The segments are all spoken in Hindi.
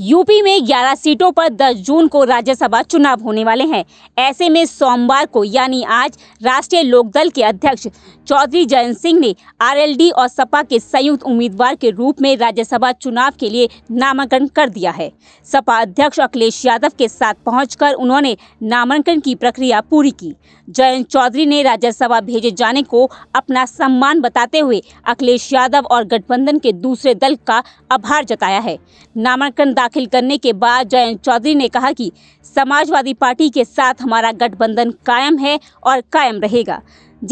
यूपी में 11 सीटों पर 10 जून को राज्यसभा चुनाव होने वाले हैं ऐसे में सोमवार को यानी आज राष्ट्रीय लोकदल के अध्यक्ष चौधरी जयंत सिंह ने आरएलडी और सपा के संयुक्त उम्मीदवार के रूप में राज्यसभा चुनाव के लिए नामांकन कर दिया है सपा अध्यक्ष अखिलेश यादव के साथ पहुंचकर उन्होंने नामांकन की प्रक्रिया पूरी की जयंत चौधरी ने राज्यसभा भेजे जाने को अपना सम्मान बताते हुए अखिलेश यादव और गठबंधन के दूसरे दल का आभार जताया है नामांकन दाखिल करने के बाद जयंत चौधरी ने कहा कि समाजवादी पार्टी के साथ हमारा गठबंधन कायम है और कायम रहेगा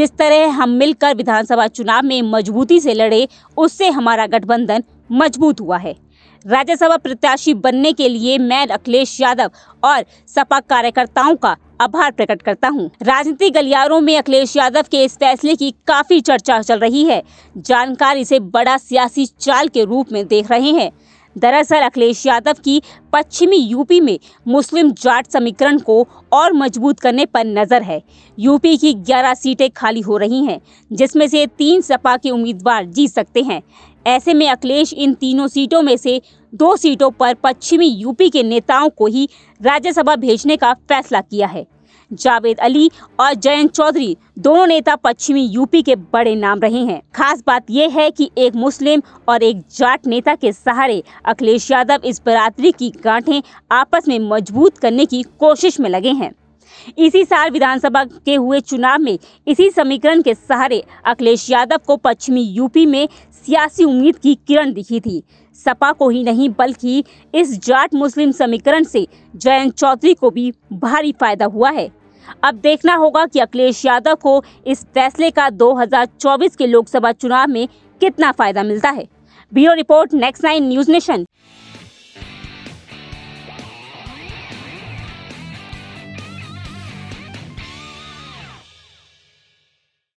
जिस तरह हम मिलकर विधानसभा चुनाव में मजबूती से लड़े उससे हमारा गठबंधन मजबूत हुआ है राज्यसभा प्रत्याशी बनने के लिए मैं अखिलेश यादव और सपा कार्यकर्ताओं का आभार प्रकट करता हूं। राजनीतिक गलियारों में अखिलेश यादव के इस फैसले की काफी चर्चा चल रही है जानकार इसे बड़ा सियासी चाल के रूप में देख रहे हैं दरअसल अखिलेश यादव की पश्चिमी यूपी में मुस्लिम जाट समीकरण को और मजबूत करने पर नज़र है यूपी की 11 सीटें खाली हो रही हैं जिसमें से तीन सपा के उम्मीदवार जीत सकते हैं ऐसे में अखिलेश इन तीनों सीटों में से दो सीटों पर पश्चिमी यूपी के नेताओं को ही राज्यसभा भेजने का फैसला किया है जावेद अली और जयंत चौधरी दोनों नेता पश्चिमी यूपी के बड़े नाम रहे हैं खास बात यह है कि एक मुस्लिम और एक जाट नेता के सहारे अखिलेश यादव इस बरादरी की गांठें आपस में मजबूत करने की कोशिश में लगे हैं इसी साल विधानसभा के हुए चुनाव में इसी समीकरण के सहारे अखिलेश यादव को पश्चिमी यूपी में सियासी उम्मीद की किरण दिखी थी सपा को ही नहीं बल्कि इस जाट मुस्लिम समीकरण से जयंत चौधरी को भी भारी फायदा हुआ है अब देखना होगा कि अखिलेश यादव को इस फैसले का 2024 के लोकसभा चुनाव में कितना फायदा मिलता है bureau report next nine news nation